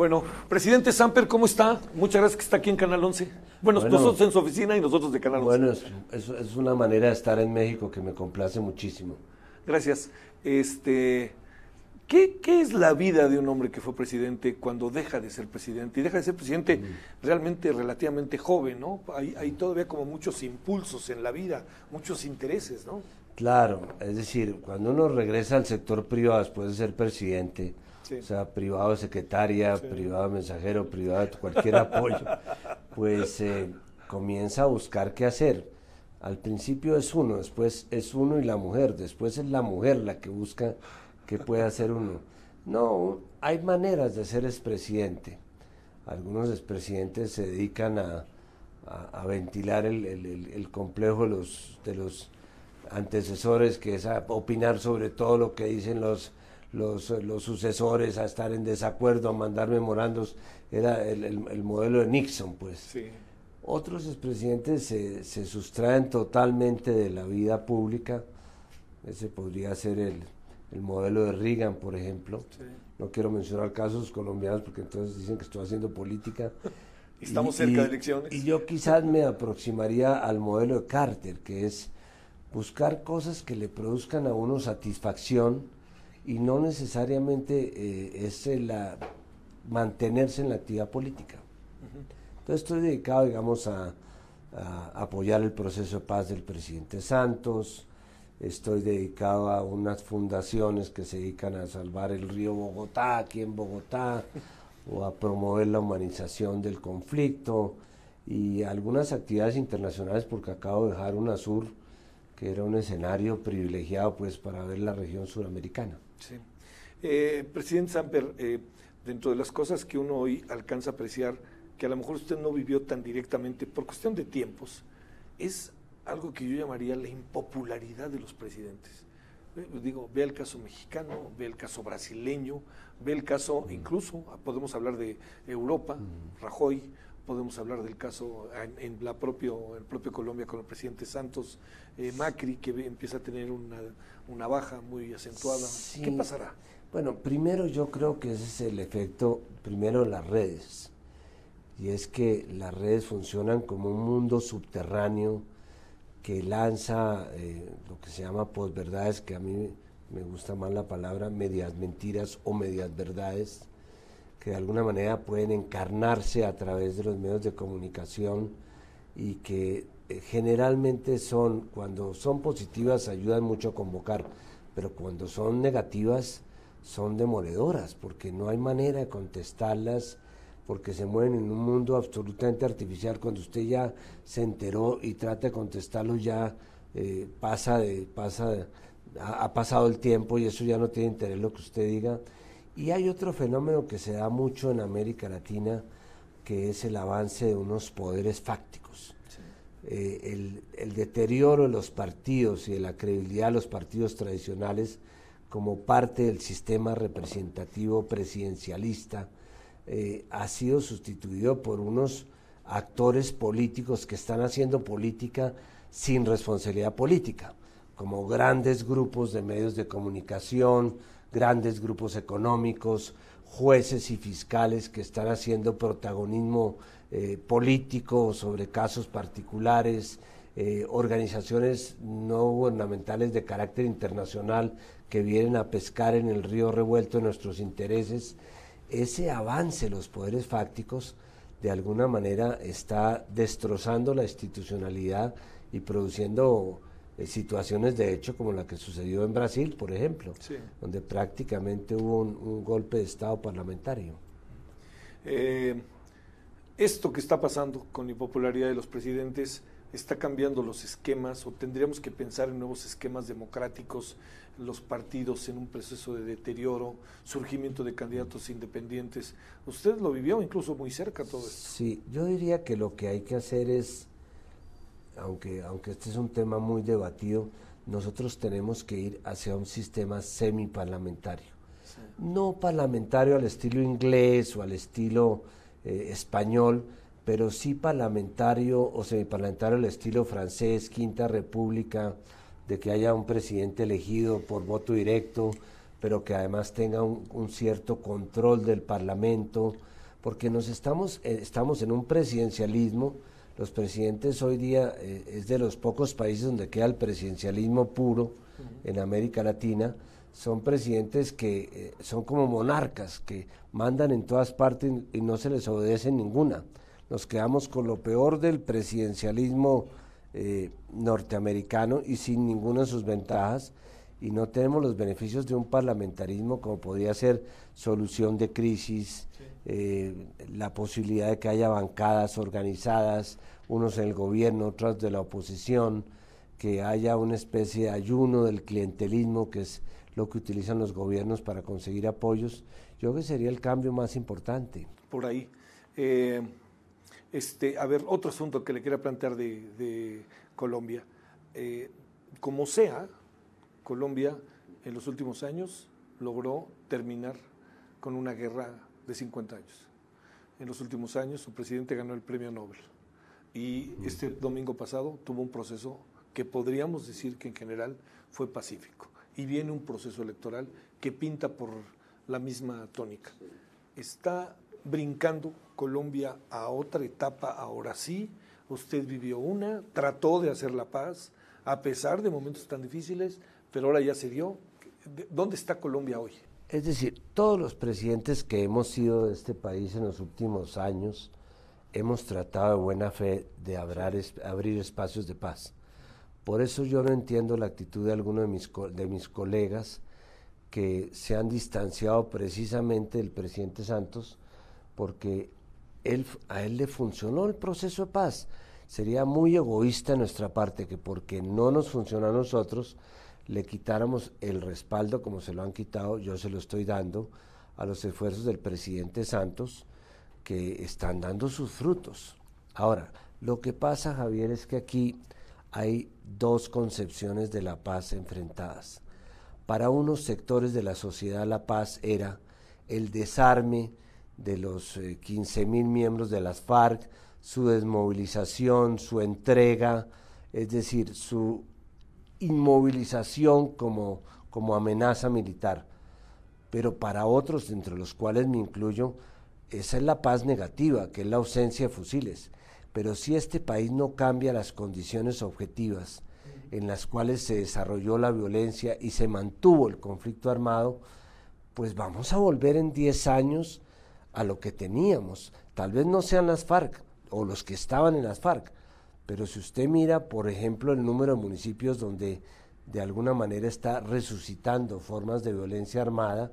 Bueno, presidente Samper, ¿cómo está? Muchas gracias que está aquí en Canal 11. Bueno, nosotros en su oficina y nosotros de Canal 11. Bueno, es, una manera de estar en México que me complace muchísimo. Gracias. Este, ¿qué, es la vida de un hombre que fue presidente cuando deja de ser presidente? Y deja de ser presidente mm. realmente relativamente joven, ¿no? Hay, hay todavía como muchos impulsos en la vida, muchos intereses, ¿no? Claro, es decir, cuando uno regresa al sector privado después de ser presidente, o sea, privado secretaria, privado mensajero, privado cualquier apoyo. Pues eh, comienza a buscar qué hacer. Al principio es uno, después es uno y la mujer, después es la mujer la que busca qué puede hacer uno. No, hay maneras de ser expresidente. Algunos expresidentes se dedican a, a, ventilar el, el, complejo de los, de los antecesores, que es opinar sobre todo lo que dicen los eh, los, sucesores a estar en desacuerdo, a mandar memorandos, era el, modelo de Nixon, pues. Otros expresidentes se, sustraen totalmente de la vida pública, ese podría ser el, modelo de Reagan, por ejemplo. No quiero mencionar casos colombianos porque entonces dicen que estoy haciendo política. Estamos cerca de elecciones. Y yo quizás me aproximaría al modelo de Carter, que es buscar cosas que le produzcan a uno satisfacción y no necesariamente eh, es la, mantenerse en la actividad política. Entonces estoy dedicado, digamos, a, apoyar el proceso de paz del presidente Santos, estoy dedicado a unas fundaciones que se dedican a salvar el río Bogotá, aquí en Bogotá, o a promover la humanización del conflicto y algunas actividades internacionales porque acabo de dejar sur que era un escenario privilegiado pues para ver la región suramericana. Sí. Eh, presidente Samper, eh, dentro de las cosas que uno hoy alcanza a apreciar, que a lo mejor usted no vivió tan directamente por cuestión de tiempos, es algo que yo llamaría la impopularidad de los presidentes. Eh, digo, ve el caso mexicano, ve el caso brasileño, ve el caso, mm. incluso ah, podemos hablar de Europa, mm. Rajoy, podemos hablar del caso en, la propio, el propio Colombia con el presidente Santos eh, Macri, que empieza a tener una, baja muy acentuada. ¿Qué pasará? Bueno, primero yo creo que ese es el efecto, primero las redes, y es que las redes funcionan como un mundo subterráneo que lanza eh, lo que se llama posverdades, que a mí me gusta más la palabra, medias mentiras o medias verdades que de alguna manera pueden encarnarse a través de los medios de comunicación y que eh, generalmente son, cuando son positivas, ayudan mucho a convocar, pero cuando son negativas, son demoledoras, porque no hay manera de contestarlas, porque se mueven en un mundo absolutamente artificial. Cuando usted ya se enteró y trata de contestarlo, ya eh, pasa de, pasa ha pasado el tiempo y eso ya no tiene interés lo que usted diga. Y hay otro fenómeno que se da mucho en América Latina, que es el avance de unos poderes fácticos. Eh, el, deterioro de los partidos y de la credibilidad de los partidos tradicionales como parte del sistema representativo presidencialista eh, ha sido sustituido por unos actores políticos que están haciendo política sin responsabilidad política, como grandes grupos de medios de comunicación, grandes grupos económicos, jueces y fiscales que están haciendo protagonismo eh, político sobre casos particulares, eh, organizaciones no gubernamentales de carácter internacional que vienen a pescar en el río revuelto de nuestros intereses. Ese avance de los poderes fácticos de alguna manera está destrozando la institucionalidad y produciendo eh, situaciones de hecho como la que sucedió en Brasil, por ejemplo, donde prácticamente hubo un, golpe de Estado parlamentario. Eh, esto que está pasando con la impopularidad de los presidentes está cambiando los esquemas o tendríamos que pensar en nuevos esquemas democráticos, los partidos en un proceso de deterioro, surgimiento de candidatos independientes. Usted lo vivió incluso muy cerca todo esto. Sí, yo diría que lo que hay que hacer es aunque, aunque este es un tema muy debatido, nosotros tenemos que ir hacia un sistema semiparlamentario. parlamentario No parlamentario al estilo inglés o al estilo eh, español, pero sí parlamentario o semi semiparlamentario al estilo francés, Quinta República, de que haya un presidente elegido por voto directo, pero que además tenga un, cierto control del Parlamento, porque nos estamos, eh, estamos en un presidencialismo los presidentes hoy día eh, es de los pocos países donde queda el presidencialismo puro en América Latina. Son presidentes que eh, son como monarcas, que mandan en todas partes y no se les obedece ninguna. Nos quedamos con lo peor del presidencialismo eh, norteamericano y sin ninguna de sus ventajas y no tenemos los beneficios de un parlamentarismo como podría ser solución de crisis, eh, la posibilidad de que haya bancadas organizadas, unos en el gobierno, otros de la oposición, que haya una especie de ayuno del clientelismo, que es lo que utilizan los gobiernos para conseguir apoyos, yo creo que sería el cambio más importante. Por ahí. Eh, este, a ver, otro asunto que le quiera plantear de, Colombia. Eh, como sea, Colombia en los últimos años logró terminar con una guerra de 50 años. En los últimos años su presidente ganó el premio Nobel y este domingo pasado tuvo un proceso que podríamos decir que en general fue pacífico. Y viene un proceso electoral que pinta por la misma tónica. Está brincando Colombia a otra etapa ahora sí. Usted vivió una, trató de hacer la paz, a pesar de momentos tan difíciles, pero ahora ya se dio. ¿Dónde está Colombia hoy? Es decir, todos los presidentes que hemos sido de este país en los últimos años hemos tratado de buena fe de abrir espacios de paz. Por eso yo no entiendo la actitud de algunos de mis, de mis colegas que se han distanciado precisamente del presidente Santos porque él, a él le funcionó el proceso de paz. Sería muy egoísta nuestra parte que porque no nos funciona a nosotros, le quitáramos el respaldo como se lo han quitado, yo se lo estoy dando a los esfuerzos del presidente Santos que están dando sus frutos. Ahora, lo que pasa, Javier, es que aquí hay dos concepciones de la paz enfrentadas. Para unos sectores de la sociedad la paz era el desarme de los 15 eh, mil miembros de las FARC, su desmovilización, su entrega, es decir, su inmovilización como, como amenaza militar. Pero para otros, entre los cuales me incluyo, esa es la paz negativa, que es la ausencia de fusiles. Pero si este país no cambia las condiciones objetivas en las cuales se desarrolló la violencia y se mantuvo el conflicto armado, pues vamos a volver en 10 años a lo que teníamos. Tal vez no sean las FARC o los que estaban en las FARC, pero si usted mira, por ejemplo, el número de municipios donde de alguna manera está resucitando formas de violencia armada,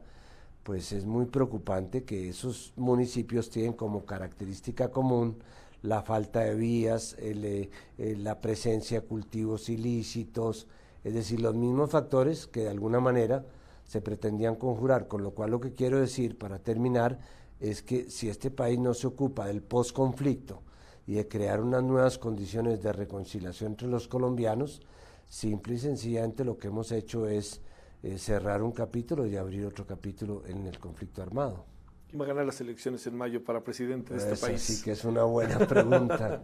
pues es muy preocupante que esos municipios tienen como característica común la falta de vías, eh, eh, la presencia de cultivos ilícitos, es decir, los mismos factores que de alguna manera se pretendían conjurar. Con lo cual lo que quiero decir para terminar es que si este país no se ocupa del posconflicto, y de crear unas nuevas condiciones de reconciliación entre los colombianos, simple y sencillamente lo que hemos hecho es eh, cerrar un capítulo y abrir otro capítulo en el conflicto armado. ¿Quién va a ganar las elecciones en mayo para presidente de este país? Sí que es una buena pregunta.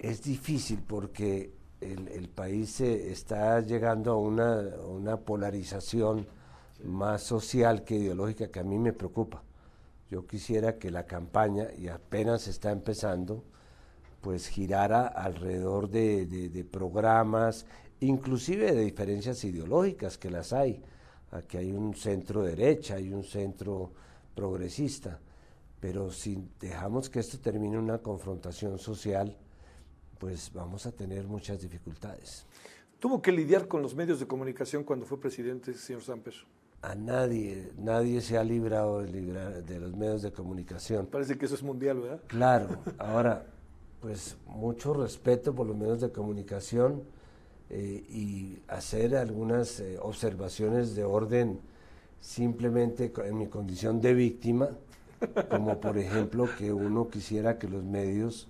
es difícil porque el, país se eh, está llegando a una, una polarización más social que ideológica que a mí me preocupa. Yo quisiera que la campaña, y apenas está empezando, pues girara alrededor de, programas, inclusive de diferencias ideológicas que las hay. Aquí hay un centro derecha, hay un centro progresista, pero si dejamos que esto termine una confrontación social, pues vamos a tener muchas dificultades. ¿Tuvo que lidiar con los medios de comunicación cuando fue presidente, señor Samper? A nadie, nadie se ha librado de, de los medios de comunicación. Parece que eso es mundial, ¿verdad? Claro, ahora pues mucho respeto por los medios de comunicación eh, y hacer algunas eh, observaciones de orden simplemente en mi condición de víctima, como por ejemplo que uno quisiera que los medios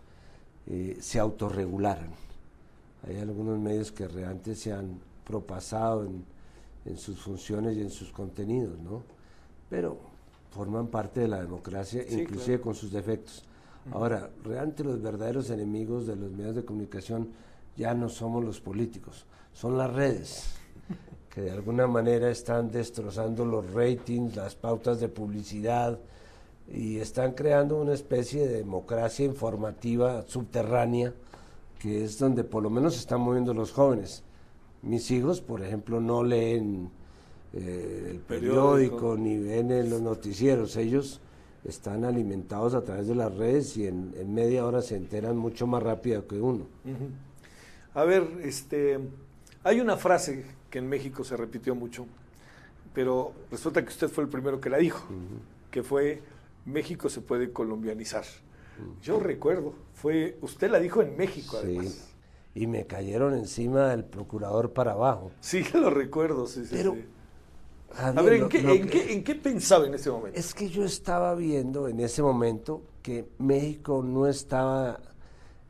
eh, se autorregularan. Hay algunos medios que realmente se han propasado en, sus funciones y en sus contenidos, ¿no? Pero forman parte de la democracia, inclusive con sus defectos. Ahora, realmente los verdaderos enemigos de los medios de comunicación ya no somos los políticos, son las redes, que de alguna manera están destrozando los ratings, las pautas de publicidad y están creando una especie de democracia informativa subterránea, que es donde por lo menos se están moviendo los jóvenes. Mis hijos, por ejemplo, no leen eh, el periódico, ni ven los noticieros, ellos están alimentados a través de las redes y en, media hora se enteran mucho más rápido que uno. A ver, este, hay una frase que en México se repitió mucho, pero resulta que usted fue el primero que la dijo, que fue México se puede colombianizar. Yo recuerdo, fue usted la dijo en México sí. Y me cayeron encima del procurador para abajo. Sí, lo recuerdo, sí, sí a ver, ¿en, qué, pensaba en ese momento? Es que yo estaba viendo en ese momento que México no estaba,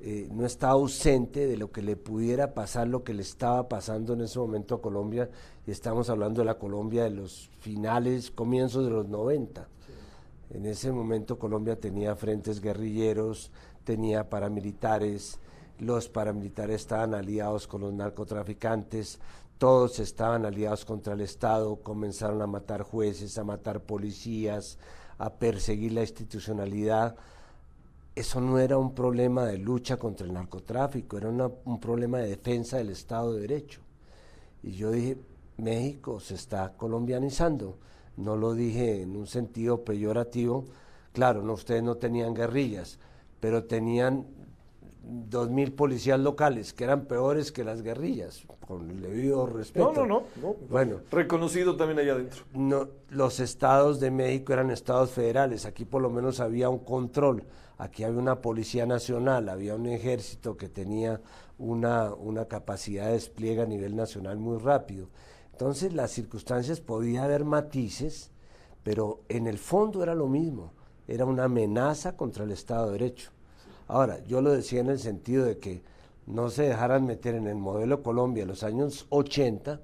eh, no ausente de lo que le pudiera pasar, lo que le estaba pasando en ese momento a Colombia. Y estamos hablando de la Colombia de los finales, comienzos de los 90. En ese momento Colombia tenía frentes guerrilleros, tenía paramilitares, los paramilitares estaban aliados con los narcotraficantes, todos estaban aliados contra el Estado, comenzaron a matar jueces, a matar policías, a perseguir la institucionalidad. Eso no era un problema de lucha contra el narcotráfico, era un problema de defensa del Estado de Derecho. Y yo dije, México se está colombianizando. No lo dije en un sentido peyorativo. Claro, ustedes no tenían guerrillas, pero tenían dos mil policías locales, que eran peores que las guerrillas, con el debido respeto. No, no, no. Bueno, Reconocido también allá adentro. No, los estados de México eran estados federales, aquí por lo menos había un control, aquí había una policía nacional, había un ejército que tenía una, una capacidad de despliegue a nivel nacional muy rápido. Entonces las circunstancias podía haber matices, pero en el fondo era lo mismo, era una amenaza contra el Estado de Derecho. Ahora, yo lo decía en el sentido de que no se dejaran meter en el modelo Colombia los años 80,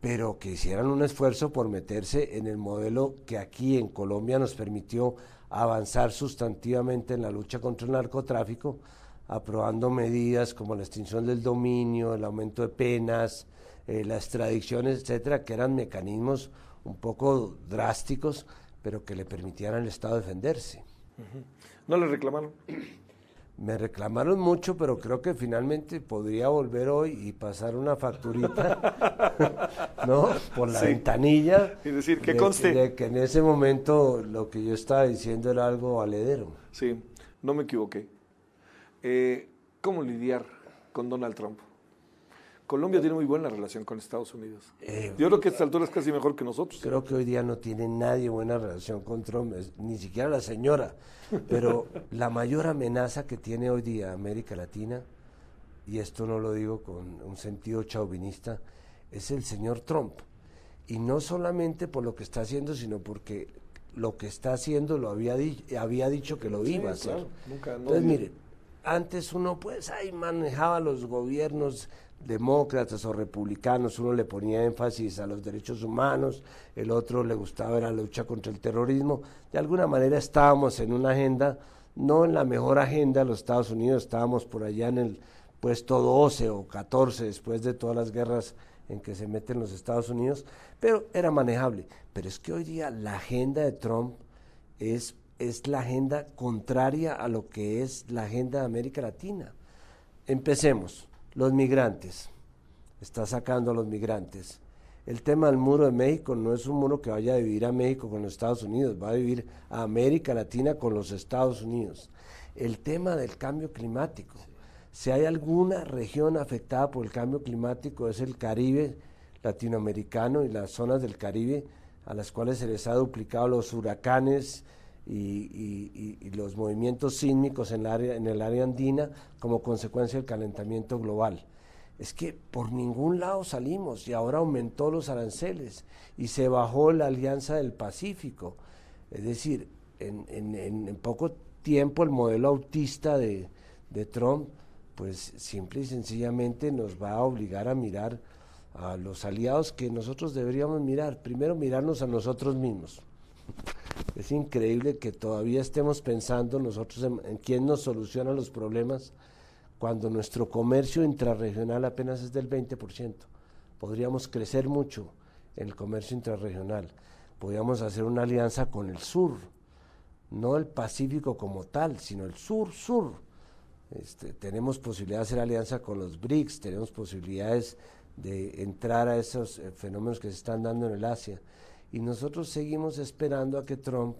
pero que hicieran un esfuerzo por meterse en el modelo que aquí en Colombia nos permitió avanzar sustantivamente en la lucha contra el narcotráfico, aprobando medidas como la extinción del dominio, el aumento de penas, eh, las tradiciones, etcétera, que eran mecanismos un poco drásticos, pero que le permitían al Estado defenderse. ¿No le reclamaron? Me reclamaron mucho, pero creo que finalmente podría volver hoy y pasar una facturita, ¿no? Por la ventanilla. Y decir, que conste. que en ese momento lo que yo estaba diciendo era algo aledero. Sí, no me equivoqué. Eh, ¿Cómo lidiar con Donald Trump? Colombia tiene muy buena relación con Estados Unidos. Eh, Yo creo que a esta altura es casi mejor que nosotros. Creo que hoy día no tiene nadie buena relación con Trump, ni siquiera la señora. Pero la mayor amenaza que tiene hoy día América Latina, y esto no lo digo con un sentido chauvinista, es el señor Trump. Y no solamente por lo que está haciendo, sino porque lo que está haciendo lo había, había dicho que lo iba a hacer. Entonces, mire, antes uno pues ahí manejaba los gobiernos, demócratas o republicanos, uno le ponía énfasis a los derechos humanos, el otro le gustaba la lucha contra el terrorismo. De alguna manera estábamos en una agenda, no en la mejor agenda de los Estados Unidos, estábamos por allá en el puesto 12 o 14 después de todas las guerras en que se meten los Estados Unidos, pero era manejable. Pero es que hoy día la agenda de Trump es, es la agenda contraria a lo que es la agenda de América Latina. Empecemos. Los migrantes. Está sacando a los migrantes. El tema del muro de México no es un muro que vaya a vivir a México con los Estados Unidos, va a vivir a América Latina con los Estados Unidos. El tema del cambio climático. Si hay alguna región afectada por el cambio climático es el Caribe latinoamericano y las zonas del Caribe a las cuales se les ha duplicado los huracanes, y, los movimientos sísmicos en, en el área andina como consecuencia del calentamiento global. Es que por ningún lado salimos y ahora aumentó los aranceles y se bajó la alianza del Pacífico. Es decir, en, poco tiempo el modelo autista de, de Trump, pues simple y sencillamente nos va a obligar a mirar a los aliados que nosotros deberíamos mirar. Primero mirarnos a nosotros mismos. Es increíble que todavía estemos pensando nosotros en, quién nos soluciona los problemas cuando nuestro comercio intrarregional apenas es del 20%. Podríamos crecer mucho en el comercio intrarregional. Podríamos hacer una alianza con el sur, no el Pacífico como tal, sino el sur-sur. Este, tenemos posibilidad de hacer alianza con los BRICS, tenemos posibilidades de entrar a esos eh, fenómenos que se están dando en el Asia. Y nosotros seguimos esperando a que Trump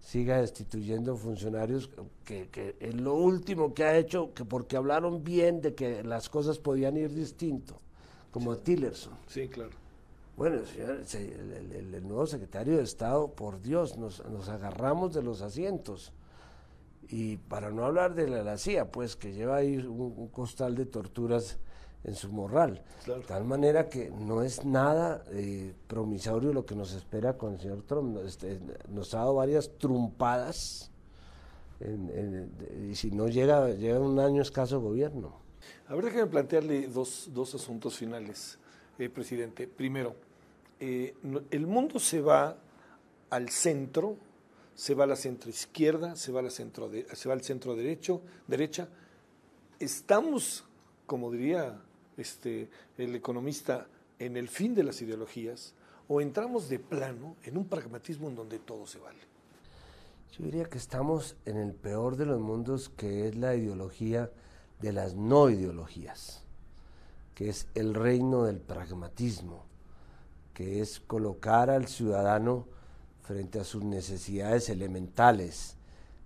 siga destituyendo funcionarios, que, es lo último que ha hecho, que porque hablaron bien de que las cosas podían ir distinto, como Tillerson. Sí, claro. Bueno, señor, el, nuevo secretario de Estado, por Dios, nos, nos agarramos de los asientos. Y para no hablar de la, CIA, pues que lleva ahí un costal de torturas en su moral. De tal manera que no es nada eh, promisorio lo que nos espera con el señor Trump. Este, nos ha dado varias trumpadas y si no llega, llega un año escaso gobierno. A ver, que plantearle dos, dos asuntos finales, eh, presidente. Primero, eh, el mundo se va al centro, se va a la centroizquierda, se va, al centro se va al centro derecho, derecha. Estamos, como diría este, el economista en el fin de las ideologías o entramos de plano en un pragmatismo en donde todo se vale? Yo diría que estamos en el peor de los mundos, que es la ideología de las no ideologías, que es el reino del pragmatismo, que es colocar al ciudadano frente a sus necesidades elementales,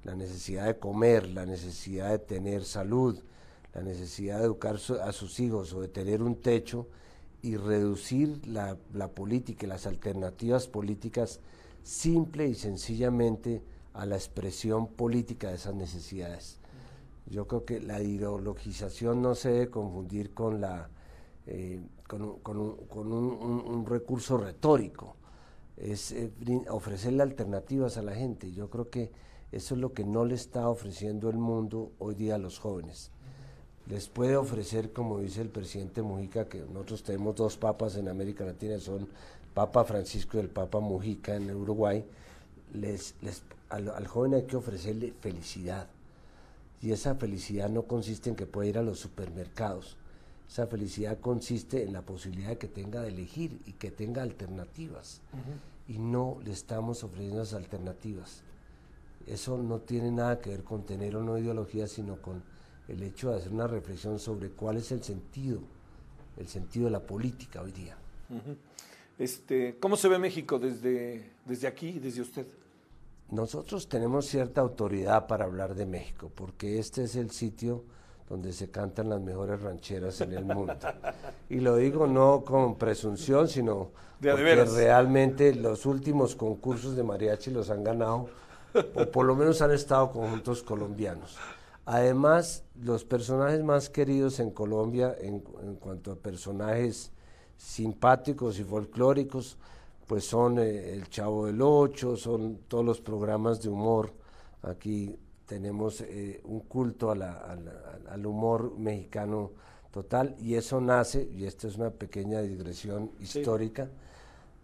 la necesidad de comer, la necesidad de tener salud, la necesidad de educar a sus hijos o de tener un techo y reducir la, política y las alternativas políticas simple y sencillamente a la expresión política de esas necesidades. Yo creo que la ideologización no se debe confundir con, la, eh, con, un, recurso retórico, es eh, ofrecerle alternativas a la gente. Yo creo que eso es lo que no le está ofreciendo el mundo hoy día a los jóvenes les puede ofrecer, como dice el presidente Mujica, que nosotros tenemos dos papas en América Latina, son Papa Francisco y el Papa Mujica en Uruguay, les, al, joven hay que ofrecerle felicidad. Y esa felicidad no consiste en que pueda ir a los supermercados. Esa felicidad consiste en la posibilidad que tenga de elegir y que tenga alternativas. Y no le estamos ofreciendo las alternativas. Eso no tiene nada que ver con tener o no ideología, sino con el hecho de hacer una reflexión sobre cuál es el sentido, el sentido de la política hoy día. este, ¿Cómo se ve México desde, desde aquí, desde usted? Nosotros tenemos cierta autoridad para hablar de México, porque este es el sitio donde se cantan las mejores rancheras en el mundo. Y lo digo no con presunción, sino porque realmente los últimos concursos de mariachi los han ganado, o por lo menos han estado conjuntos colombianos. Además, los personajes más queridos en Colombia en, cuanto a personajes simpáticos y folclóricos, pues son eh, El Chavo del Ocho, son todos los programas de humor. Aquí tenemos eh, un culto al humor mexicano total y eso nace, y esta es una pequeña digresión histórica,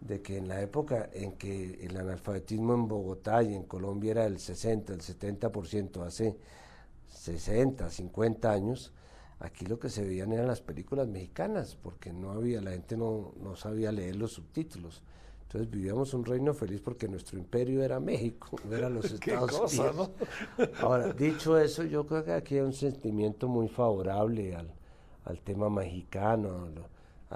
de que en la época en que el analfabetismo en Bogotá y en Colombia era del 60, el 70%, hace 60, 50 años, aquí lo que se veían eran las películas mexicanas, porque no había, la gente no, no sabía leer los subtítulos. Entonces vivíamos un reino feliz porque nuestro imperio era México, no eran los Estados Unidos. Ahora, dicho eso, yo creo que aquí hay un sentimiento muy favorable al, al tema mexicano, al,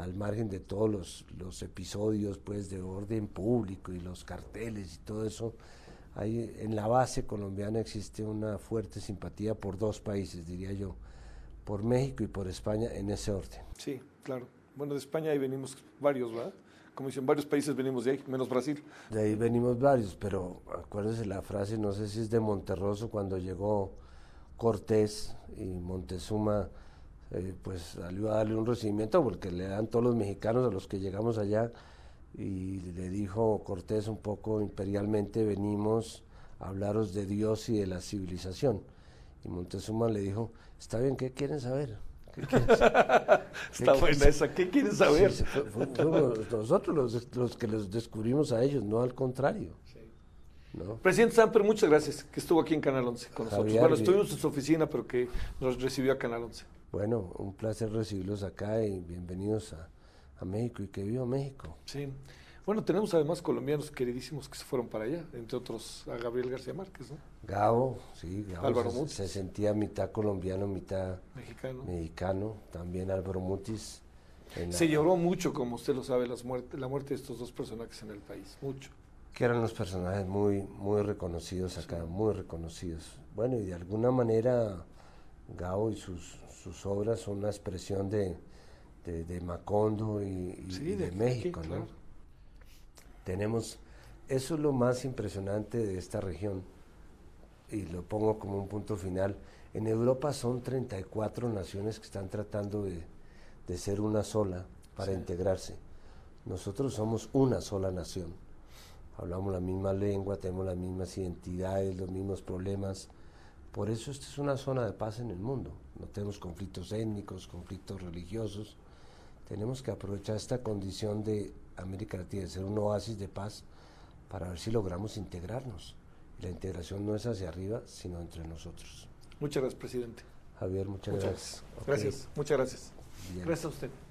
al, margen de todos los, los episodios pues de orden público y los carteles y todo eso en la base colombiana existe una fuerte simpatía por dos países, diría yo, por México y por España en ese orden. Sí, claro. Bueno, de España ahí venimos varios, ¿verdad? Como dicen, varios países venimos de ahí, menos Brasil. De ahí venimos varios, pero acuérdense la frase, no sé si es de Monterroso, cuando llegó Cortés y Montezuma, eh, pues salió a darle un recibimiento, porque le dan todos los mexicanos a los que llegamos allá, y le dijo Cortés un poco imperialmente, venimos a hablaros de Dios y de la civilización. Y Montezuma le dijo, está bien, ¿qué quieren saber? está buena esa, ¿qué quieren saber? nosotros los, los, que los descubrimos a ellos, no al contrario. ¿no? Presidente Samper, muchas gracias, que estuvo aquí en Canal 11 con nosotros. Bueno, estuvimos en su oficina, pero que nos recibió a Canal 11. Bueno, un placer recibirlos acá y bienvenidos a, a México y que viva México. Sí. Bueno, tenemos además colombianos queridísimos que se fueron para allá, entre otros a Gabriel García Márquez, ¿no? Gabo, sí, Gabo se, Mutis. se sentía mitad colombiano, mitad mexicano, mexicano también Álvaro Mutis. Se lloró mucho, como usted lo sabe, la muerte de estos dos personajes en el país, mucho. Que eran los personajes muy, muy reconocidos acá, muy reconocidos. Bueno, y de alguna manera Gabo y sus, sus obras son una expresión de, este, de, Macondo y, de, México, Tenemos, eso es lo más impresionante de esta región, y lo pongo como un punto final. En Europa son 34 naciones que están tratando de, ser una sola para integrarse. Nosotros somos una sola nación. Hablamos la misma lengua, tenemos las mismas identidades, los mismos problemas. Por eso esta es una zona de paz en el mundo. No tenemos conflictos étnicos, conflictos religiosos tenemos que aprovechar esta condición de América Latina, de ser un oasis de paz, para ver si logramos integrarnos. La integración no es hacia arriba, sino entre nosotros. Muchas gracias, presidente. Javier, muchas, gracias. Gracias, muchas gracias. Gracias a usted.